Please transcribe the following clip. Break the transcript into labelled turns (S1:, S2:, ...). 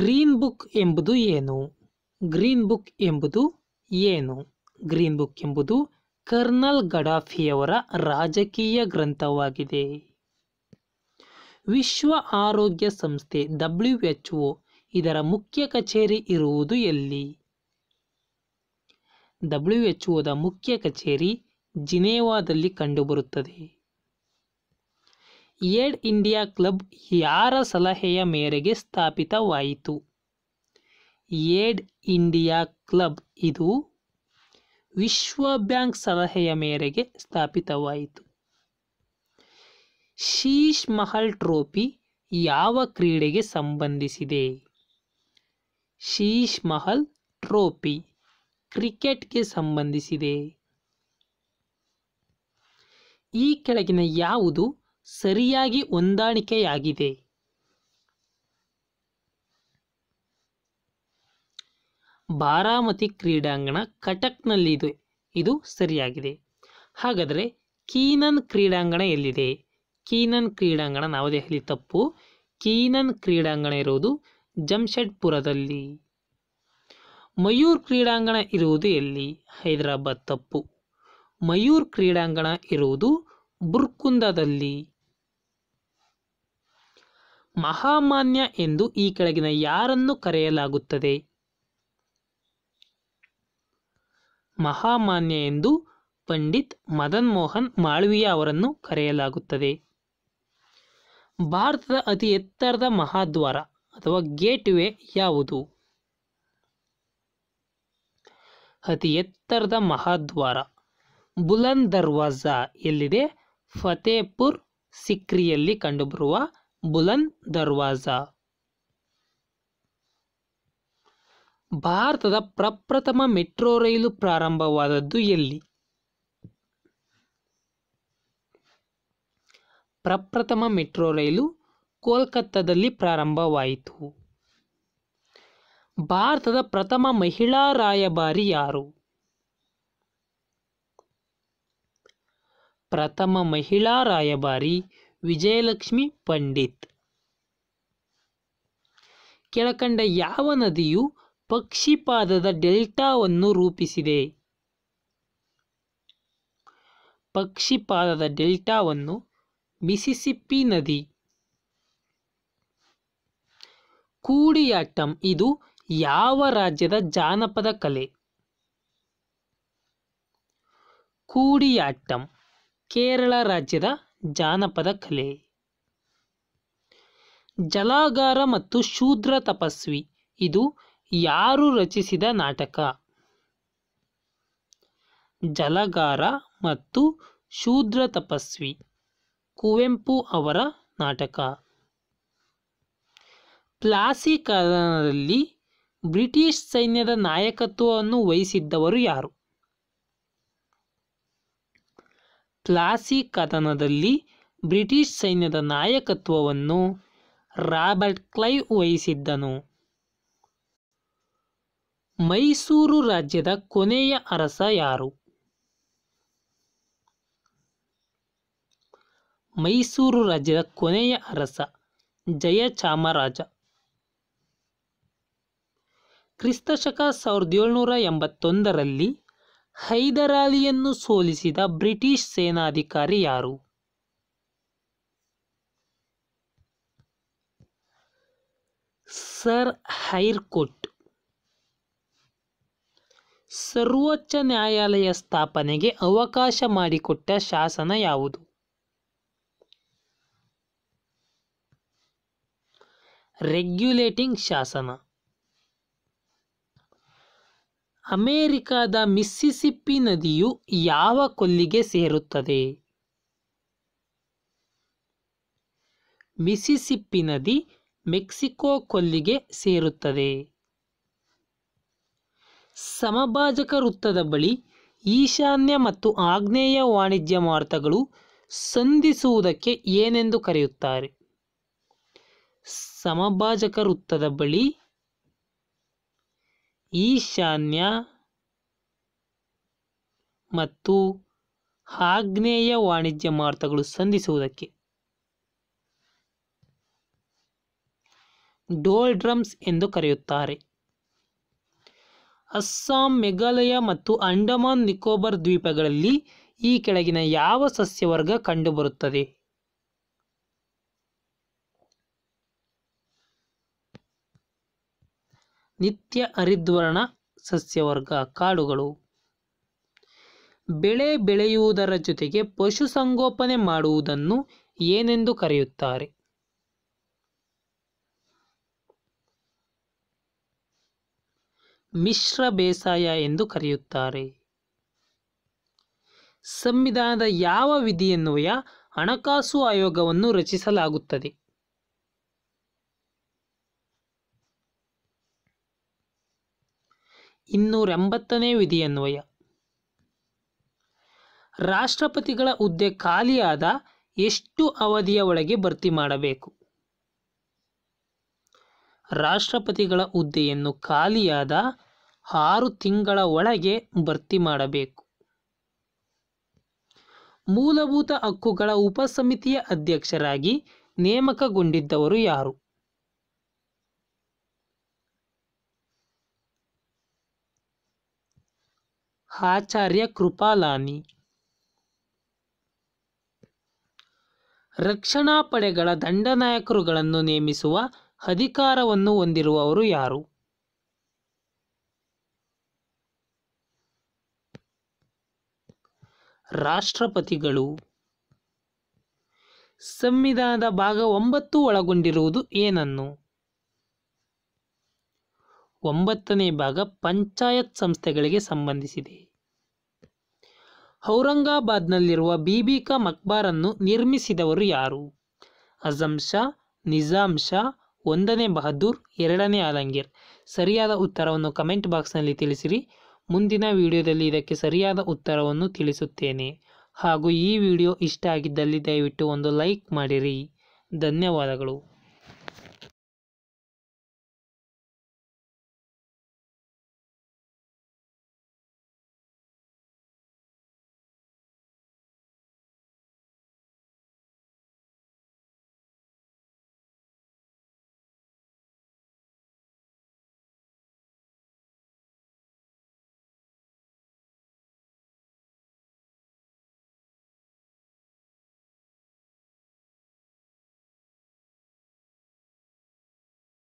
S1: green book ಎಂಬುದು ಏನು green book ಎಂಬುದು ಏನು ಗ್ರೀನ್ ಬುಕ್ ಎಂಬುದು ಕರ್ನಲ್ ಗಡಾಫಿಯವರ ರಾಜಕೀಯ ಗ್ರಂಥವಾಗಿದೆ ವಿಶ್ವ ಆರೋಗ್ಯ ಸಂಸ್ಥೆ ಡಬ್ಲ್ಯೂ ಎಚ್ ಒ ಇದರ ಮುಖ್ಯ ಕಚೇರಿ ಇರುವುದು ಎಲ್ಲಿ ಡಬ್ಲ್ಯೂ ಎಚ್ ಒದ ಮುಖ್ಯ ಕಚೇರಿ ಜಿನೇವಾದಲ್ಲಿ ಕಂಡುಬರುತ್ತದೆ ಏಡ್ ಇಂಡಿಯಾ ಕ್ಲಬ್ ಯಾರ ಸಲಹೆಯ ಮೇರೆಗೆ ಸ್ಥಾಪಿತವಾಯಿತು ಏಡ್ ಇಂಡಿಯಾ ಕ್ಲಬ್ ಇದು ವಿಶ್ವ ಬ್ಯಾಂಕ್ ಸಲಹೆಯ ಮೇರೆಗೆ ಸ್ಥಾಪಿತವಾಯಿತು ಶೀಶ್ ಮಹಲ್ ಟ್ರೋಫಿ ಯಾವ ಕ್ರೀಡೆಗೆ ಸಂಬಂಧಿಸಿದೆ ಶೀಶ್ ಮಹಲ್ ಟ್ರೋಫಿ ಕ್ರಿಕೆಟ್ಗೆ ಸಂಬಂಧಿಸಿದೆ ಈ ಕೆಳಗಿನ ಯಾವುದು ಸರಿಯಾಗಿ ಹೊಂದಾಣಿಕೆಯಾಗಿದೆ ಬಾರಾಮತಿ ಕ್ರೀಡಾಂಗಣ ಕಟಕ್ನಲ್ಲಿದೆ ಇದು ಸರಿಯಾಗಿದೆ ಹಾಗಾದರೆ ಕೀನನ್ ಕ್ರೀಡಾಂಗಣ ಎಲ್ಲಿದೆ ಕೀನನ್ ಕ್ರೀಡಾಂಗಣ ನವದೆಹಲಿ ತಪ್ಪು ಕೀನನ್ ಕ್ರೀಡಾಂಗಣ ಇರುವುದು ಜಮ್ಶೆಡ್ಪುರದಲ್ಲಿ ಮಯೂರ್ ಕ್ರೀಡಾಂಗಣ ಇರುವುದು ಎಲ್ಲಿ ಹೈದರಾಬಾದ್ ತಪ್ಪು ಮಯೂರ್ ಕ್ರೀಡಾಂಗಣ ಇರುವುದು ಬುರ್ಕುಂದದಲ್ಲಿ ಮಹಾಮಾನ್ಯ ಎಂದು ಈ ಕೆಳಗಿನ ಯಾರನ್ನು ಕರೆಯಲಾಗುತ್ತದೆ ಮಹಾಮಾನ್ಯ ಎಂದು ಪಂಡಿತ್ ಮದನ್ ಮೋಹನ್ ಮಾಳ್ವಿಯಾ ಅವರನ್ನು ಕರೆಯಲಾಗುತ್ತದೆ ಭಾರತದ ಅತಿ ಎತ್ತರದ ಮಹಾದ್ವಾರ ಅಥವಾ ವೇ ಯಾವುದು ಅತಿ ಎತ್ತರದ ಮಹಾದ್ವಾರ ಬುಲಂದ್ ದರ್ವಾಜಾ ಎಲ್ಲಿದೆ ಫತೇಪುರ್ ಸಿಕ್ರಿಯಲ್ಲಿ ಕಂಡುಬರುವ ಬುಲಂದ್ ದರ್ವಾಜಾ ಭಾರತದ ಪ್ರಪ್ರಥಮ ಮೆಟ್ರೋ ರೈಲು ಪ್ರಾರಂಭವಾದದ್ದು ಎಲ್ಲಿ ಪ್ರಪ್ರಥಮ ಮೆಟ್ರೋ ರೈಲು ಕೋಲ್ಕತ್ತಾದಲ್ಲಿ ಪ್ರಾರಂಭವಾಯಿತು ಭಾರತದ ಪ್ರಥಮ ಮಹಿಳಾ ರಾಯಭಾರಿ ಯಾರು ಪ್ರಥಮ ಮಹಿಳಾ ರಾಯಭಾರಿ ವಿಜಯಲಕ್ಷ್ಮಿ ಪಂಡಿತ್ ಕೆಳಕಂಡ ಯಾವ ನದಿಯು ಪಕ್ಷಿಪಾದದ ಡೆಲ್ಟಾವನ್ನು ರೂಪಿಸಿದೆ ಪಕ್ಷಿಪಾದದ ಡೆಲ್ಟಾವನ್ನು ಮಿಸಿಸಿಪ್ಪಿ ನದಿ ಕೂಡಿಯಾಟ್ಟಂ ಇದು ಯಾವ ರಾಜ್ಯದ ಜಾನಪದ ಕಲೆ ಕೂಡಿಯಾಟ್ಟಂ ಕೇರಳ ರಾಜ್ಯದ ಜಾನಪದ ಕಲೆ ಜಲಾಗಾರ ಮತ್ತು ಶೂದ್ರ ತಪಸ್ವಿ ಇದು ಯಾರು ರಚಿಸಿದ ನಾಟಕ ಜಲಗಾರ ಮತ್ತು ಶೂದ್ರ ತಪಸ್ವಿ ಕುವೆಂಪು ಅವರ ನಾಟಕ ಪ್ಲಾಸಿ ಬ್ರಿಟಿಷ್ ಸೈನ್ಯದ ನಾಯಕತ್ವವನ್ನು ವಹಿಸಿದ್ದವರು ಯಾರು ಪ್ಲಾಸಿ ಕದನದಲ್ಲಿ ಬ್ರಿಟಿಷ್ ಸೈನ್ಯದ ನಾಯಕತ್ವವನ್ನು ರಾಬರ್ಟ್ ಕ್ಲೈವ್ ವಹಿಸಿದ್ದನು ಮೈಸೂರು ರಾಜ್ಯದ ಕೊನೆಯ ಅರಸ ಯಾರು ಮೈಸೂರು ರಾಜ್ಯದ ಕೊನೆಯ ಅರಸ ಜಯಚಾಮರಾಜ ಕ್ರಿಸ್ತಶಕ ಸಾವಿರದ ಏಳ್ನೂರ ಎಂಬತ್ತೊಂದರಲ್ಲಿ ಹೈದರಾಲಿಯನ್ನು ಸೋಲಿಸಿದ ಬ್ರಿಟಿಷ್ ಸೇನಾಧಿಕಾರಿ ಯಾರು ಸರ್ ಹೈರ್ಕೋಟ್ ಸರ್ವೋಚ್ಚ ನ್ಯಾಯಾಲಯ ಸ್ಥಾಪನೆಗೆ ಅವಕಾಶ ಮಾಡಿಕೊಟ್ಟ ಶಾಸನ ಯಾವುದು ರೆಗ್ಯುಲೇಟಿಂಗ್ ಶಾಸನ ಅಮೆರಿಕದ ಮಿಸ್ಸಿಸಿಪ್ಪಿ ನದಿಯು ಯಾವ ಕೊಲ್ಲಿಗೆ ಸೇರುತ್ತದೆ ಮಿಸಿಸಿಪ್ಪಿ ನದಿ ಮೆಕ್ಸಿಕೋ ಕೊಲ್ಲಿಗೆ ಸೇರುತ್ತದೆ ಸಮಭಾಜಕ ವೃತ್ತದ ಬಳಿ ಈಶಾನ್ಯ ಮತ್ತು ಆಗ್ನೇಯ ವಾಣಿಜ್ಯ ಮಾರ್ಗಗಳು ಸಂಧಿಸುವುದಕ್ಕೆ ಏನೆಂದು ಕರೆಯುತ್ತಾರೆ ಸಮಭಾಜಕ ವೃತ್ತದ ಬಳಿ ಈಶಾನ್ಯ ಮತ್ತು ಆಗ್ನೇಯ ವಾಣಿಜ್ಯ ಮಾರುತಗಳು ಸಂಧಿಸುವುದಕ್ಕೆ ಡೋಲ್ ಎಂದು ಕರೆಯುತ್ತಾರೆ ಅಸ್ಸಾಂ ಮೇಘಾಲಯ ಮತ್ತು ಅಂಡಮಾನ್ ನಿಕೋಬಾರ್ ದ್ವೀಪಗಳಲ್ಲಿ ಈ ಕೆಳಗಿನ ಯಾವ ಸಸ್ಯವರ್ಗ ಕಂಡುಬರುತ್ತದೆ ನಿತ್ಯ ಹರಿದ್ವರ್ಣ ಸಸ್ಯವರ್ಗ ಕಾಡುಗಳು ಬೆಳೆ ಬೆಳೆಯುವುದರ ಜೊತೆಗೆ ಪಶುಸಂಗೋಪನೆ ಮಾಡುವುದನ್ನು ಏನೆಂದು ಕರೆಯುತ್ತಾರೆ ಮಿಶ್ರ ಬೇಸಾಯ ಎಂದು ಕರೆಯುತ್ತಾರೆ ಸಂವಿಧಾನದ ಯಾವ ವಿಧಿಯನ್ವಯ ಹಣಕಾಸು ಆಯೋಗವನ್ನು ರಚಿಸಲಾಗುತ್ತದೆ ಎಂಬತ್ತನೇ ವಿಧಿಯನ್ವಯ ರಾಷ್ಟ್ರಪತಿಗಳ ಹುದ್ದೆ ಖಾಲಿಯಾದ ಎಷ್ಟು ಅವಧಿಯ ಒಳಗೆ ಭರ್ತಿ ಮಾಡಬೇಕು ರಾಷ್ಟ್ರಪತಿಗಳ ಹುದ್ದೆಯನ್ನು ಖಾಲಿಯಾದ ಆರು ತಿಂಗಳ ಒಳಗೆ ಭರ್ತಿ ಮಾಡಬೇಕು ಮೂಲಭೂತ ಹಕ್ಕುಗಳ ಉಪಸಮಿತಿಯ ಅಧ್ಯಕ್ಷರಾಗಿ ನೇಮಕಗೊಂಡಿದ್ದವರು ಯಾರು ಆಚಾರ್ಯ ಕೃಪಾಲಾನಿ ರಕ್ಷಣಾ ಪಡೆಗಳ ದಂಡನಾಯಕರುಗಳನ್ನು ನೇಮಿಸುವ ಅಧಿಕಾರವನ್ನು ಹೊಂದಿರುವವರು ಯಾರು ರಾಷ್ಟ್ರಪತಿಗಳು ಸಂವಿಧಾನದ ಭಾಗ ಒಂಬತ್ತು ಒಳಗೊಂಡಿರುವುದು ಏನನ್ನು ಒಂಬತ್ತನೇ ಭಾಗ ಪಂಚಾಯತ್ ಸಂಸ್ಥೆಗಳಿಗೆ ಸಂಬಂಧಿಸಿದೆ ಔರಂಗಾಬಾದ್ನಲ್ಲಿರುವ ಬೀಬಿ ಕಾ ಮಕ್ಬಾರನ್ನು ನಿರ್ಮಿಸಿದವರು ಯಾರು ಅಜಮ್ ಶಾ ನಿಜಾಮ್ ಶಾ ಒಂದನೇ ಬಹದ್ದೂರ್ ಎರಡನೇ ಆಲಂಗೀರ್ ಸರಿಯಾದ ಉತ್ತರವನ್ನು ಕಮೆಂಟ್ ಬಾಕ್ಸ್ನಲ್ಲಿ ತಿಳಿಸಿರಿ ಮುಂದಿನ ವಿಡಿಯೋದಲ್ಲಿ ಇದಕ್ಕೆ ಸರಿಯಾದ ಉತ್ತರವನ್ನು ತಿಳಿಸುತ್ತೇನೆ ಹಾಗೂ ಈ ವಿಡಿಯೋ ಇಷ್ಟ ಆಗಿದ್ದಲ್ಲಿ ದಯವಿಟ್ಟು ಒಂದು ಲೈಕ್ ಮಾಡಿರಿ ಧನ್ಯವಾದಗಳು